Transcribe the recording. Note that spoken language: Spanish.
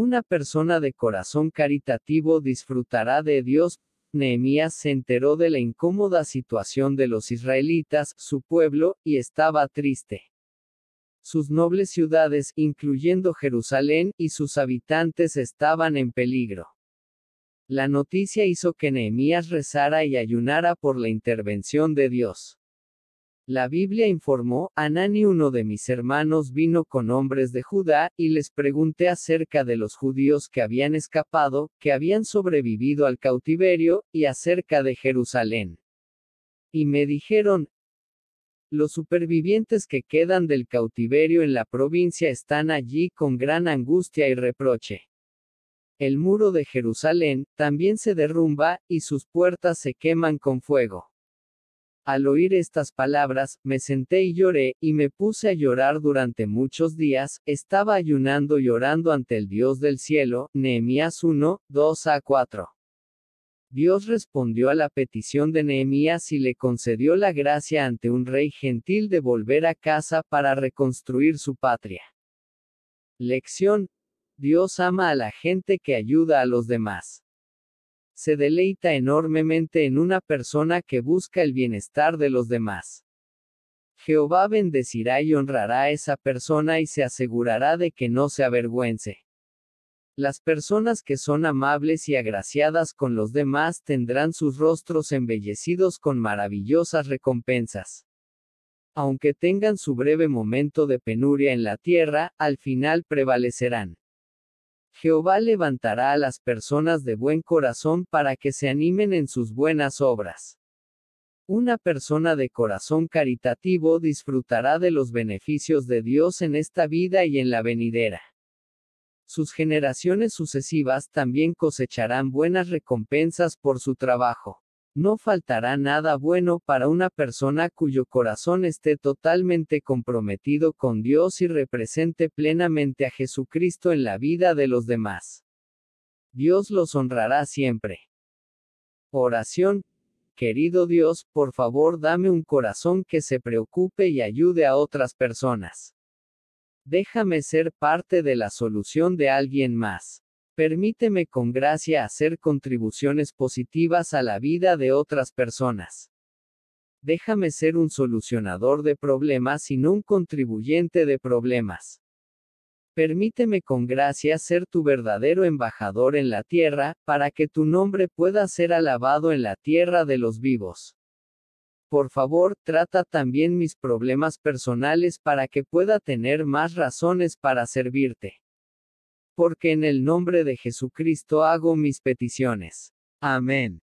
Una persona de corazón caritativo disfrutará de Dios. Nehemías se enteró de la incómoda situación de los israelitas, su pueblo, y estaba triste. Sus nobles ciudades, incluyendo Jerusalén, y sus habitantes estaban en peligro. La noticia hizo que Nehemías rezara y ayunara por la intervención de Dios. La Biblia informó, Anani uno de mis hermanos vino con hombres de Judá, y les pregunté acerca de los judíos que habían escapado, que habían sobrevivido al cautiverio, y acerca de Jerusalén. Y me dijeron, los supervivientes que quedan del cautiverio en la provincia están allí con gran angustia y reproche. El muro de Jerusalén también se derrumba, y sus puertas se queman con fuego. Al oír estas palabras, me senté y lloré, y me puse a llorar durante muchos días, estaba ayunando y llorando ante el Dios del cielo, Nehemías 1, 2 a 4. Dios respondió a la petición de Nehemías y le concedió la gracia ante un rey gentil de volver a casa para reconstruir su patria. Lección. Dios ama a la gente que ayuda a los demás se deleita enormemente en una persona que busca el bienestar de los demás. Jehová bendecirá y honrará a esa persona y se asegurará de que no se avergüence. Las personas que son amables y agraciadas con los demás tendrán sus rostros embellecidos con maravillosas recompensas. Aunque tengan su breve momento de penuria en la tierra, al final prevalecerán. Jehová levantará a las personas de buen corazón para que se animen en sus buenas obras. Una persona de corazón caritativo disfrutará de los beneficios de Dios en esta vida y en la venidera. Sus generaciones sucesivas también cosecharán buenas recompensas por su trabajo. No faltará nada bueno para una persona cuyo corazón esté totalmente comprometido con Dios y represente plenamente a Jesucristo en la vida de los demás. Dios los honrará siempre. Oración. Querido Dios, por favor dame un corazón que se preocupe y ayude a otras personas. Déjame ser parte de la solución de alguien más. Permíteme con gracia hacer contribuciones positivas a la vida de otras personas. Déjame ser un solucionador de problemas y no un contribuyente de problemas. Permíteme con gracia ser tu verdadero embajador en la tierra, para que tu nombre pueda ser alabado en la tierra de los vivos. Por favor, trata también mis problemas personales para que pueda tener más razones para servirte porque en el nombre de Jesucristo hago mis peticiones. Amén.